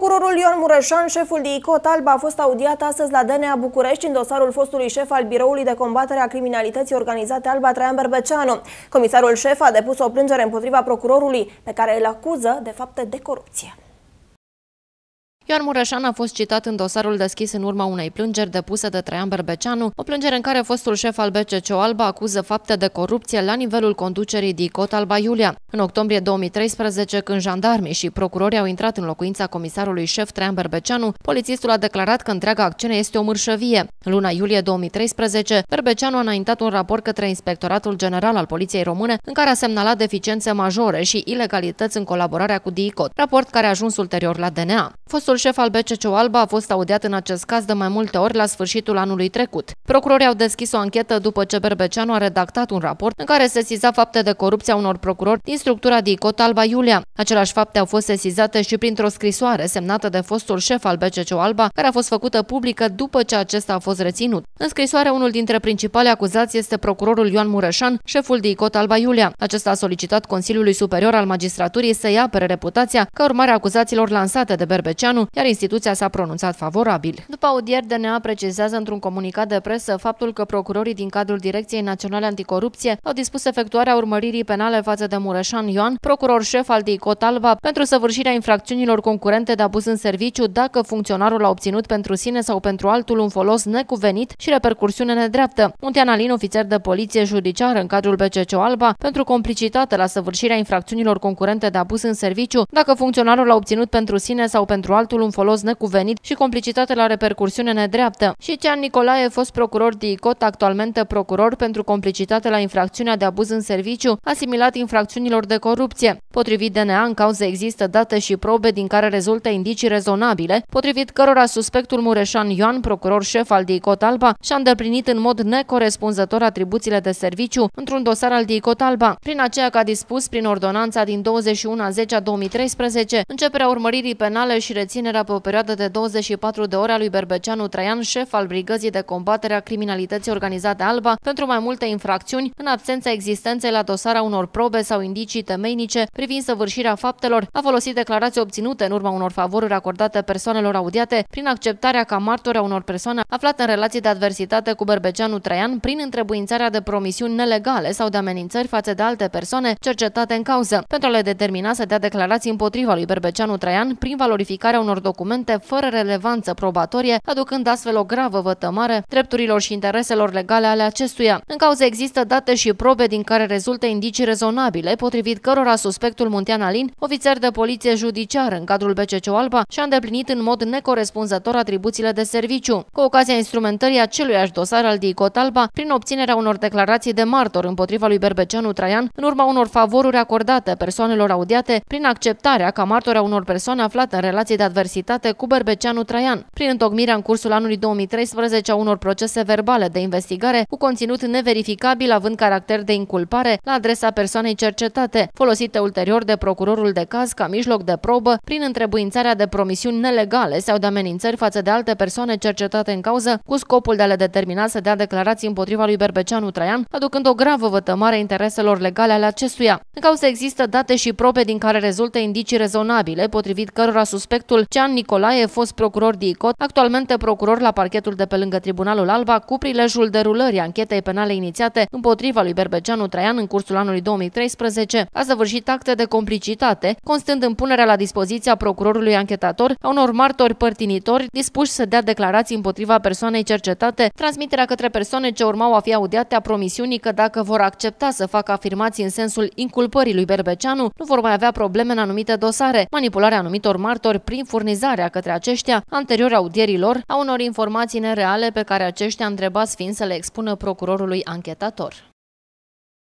Procurorul Ion Mureșan, șeful de ICOT Alba, a fost audiat astăzi la DNA București în dosarul fostului șef al Biroului de Combatere a Criminalității Organizate Alba Traian Berbeceanu. Comisarul șef a depus o plângere împotriva procurorului, pe care îl acuză de fapte de corupție. Ioan Mureșan a fost citat în dosarul deschis în urma unei plângeri depuse de Traian Berbeceanu, o plângere în care fostul șef al BCC Alba acuză fapte de corupție la nivelul conducerii DICOT Alba Iulia. În octombrie 2013, când jandarmii și procurorii au intrat în locuința comisarului șef Trean Berbeceanu, polițistul a declarat că întreaga acțiune este o mârșăvie. În luna iulie 2013, Berbeceanu a înaintat un raport către Inspectoratul General al Poliției Române, în care a semnalat deficiențe majore și ilegalități în colaborarea cu DICOT, raport care a ajuns ulterior la DNA. Fostul șef al BCC Alba a fost audiat în acest caz de mai multe ori la sfârșitul anului trecut. Procurorii au deschis o anchetă după ce Berbeceanu a redactat un raport în care se siza fapte de corupție a unor procurori din structura DICOT Alba Iulia. Același fapte au fost sesizate și printr-o scrisoare semnată de fostul șef al BCC Alba, care a fost făcută publică după ce acesta a fost reținut. În scrisoare, unul dintre principale acuzați este procurorul Ioan Mureșan, șeful DICOT Alba Iulia. Acesta a solicitat Consiliului Superior al Magistraturii să ia apere reputația ca urmare a acuzațiilor lansate de Berbeceanu, iar instituția s-a pronunțat favorabil. După audier, DNA precizează într-un comunicat de presă faptul că procurorii din cadrul Direcției Naționale Anticorupție au dispus efectuarea urmăririi penale față de Mureșan Mureșan Ioan, procuror șef al DICO Alba, pentru săvârșirea infracțiunilor concurente de abuz în serviciu dacă funcționarul a obținut pentru sine sau pentru altul un folos necuvenit și repercursiune nedreaptă. Muntean Alin, ofițer de poliție judiciară în cadrul BCC Alba, pentru complicitate la săvârșirea infracțiunilor concurente de abuz în serviciu dacă funcționarul a obținut pentru sine sau pentru altul un folos necuvenit și complicitate la repercursiune nedreaptă. Și Cean Nicolae, fost procuror DICOT, actualmente procuror pentru complicitate la infracțiunea de abuz în serviciu, asimilat infracțiunilor deliștilor de corupție. Potrivit DNA, în cauză există date și probe din care rezultă indicii rezonabile, potrivit cărora suspectul Mureșan Ioan, procuror șef al DICOT Alba, și-a îndeplinit în mod necorespunzător atribuțiile de serviciu într-un dosar al DICOT Alba. Prin aceea că a dispus, prin ordonanța din 21 a 10 a 2013, începerea urmăririi penale și reținerea pe o perioadă de 24 de ore a lui Berbeceanu Traian, șef al Brigăzii de Combatere a Criminalității Organizate Alba, pentru mai multe infracțiuni, în absența existenței la dosara unor probe sau indicii indicii temeinice privind săvârșirea faptelor, a folosit declarații obținute în urma unor favoruri acordate persoanelor audiate prin acceptarea ca martori a unor persoane aflate în relații de adversitate cu Berbeceanu Traian prin întrebuințarea de promisiuni nelegale sau de amenințări față de alte persoane cercetate în cauză, pentru a le determina să dea declarații împotriva lui Berbeceanu Traian prin valorificarea unor documente fără relevanță probatorie, aducând astfel o gravă vătămare drepturilor și intereselor legale ale acestuia. În cauză există date și probe din care rezultă indicii rezonabile potrivit potrivit cărora suspectul Muntean Alin, ofițer de poliție judiciar în cadrul BCC Alba, și-a îndeplinit în mod necorespunzător atribuțiile de serviciu, cu ocazia instrumentării aceluiași dosar al DICOT Alba, prin obținerea unor declarații de martor împotriva lui Berbeceanu Traian, în urma unor favoruri acordate persoanelor audiate prin acceptarea ca martor a unor persoane aflate în relație de adversitate cu Berbeceanu Traian, prin întocmirea în cursul anului 2013 a unor procese verbale de investigare cu conținut neverificabil având caracter de inculpare la adresa persoanei cercetate publicitate, folosită ulterior de procurorul de caz ca mijloc de probă prin întrebuințarea de promisiuni nelegale sau de amenințări față de alte persoane cercetate în cauză cu scopul de a le determina să dea declarații împotriva lui Berbeceanu Traian, aducând o gravă vătămare intereselor legale ale acestuia. În cauză există date și probe din care rezultă indicii rezonabile, potrivit cărora suspectul Cean Nicolae, fost procuror DICOT, actualmente procuror la parchetul de pe lângă Tribunalul Alba, cu prilejul derulării anchetei penale inițiate împotriva lui Berbeceanu Traian în cursul anului 2013, a săvârșit acte de complicitate, constând în punerea la dispoziția procurorului anchetator a unor martori părtinitori dispuși să dea declarații împotriva persoanei cercetate, transmiterea către persoane ce urmau a fi audiate a promisiunii că dacă vor accepta să facă afirmații în sensul inculpării lui Berbeceanu, nu vor mai avea probleme în anumite dosare, manipularea anumitor martori prin furnizarea către aceștia, anterior audierilor, a unor informații nereale pe care aceștia întrebați fiind să le expună procurorului anchetator.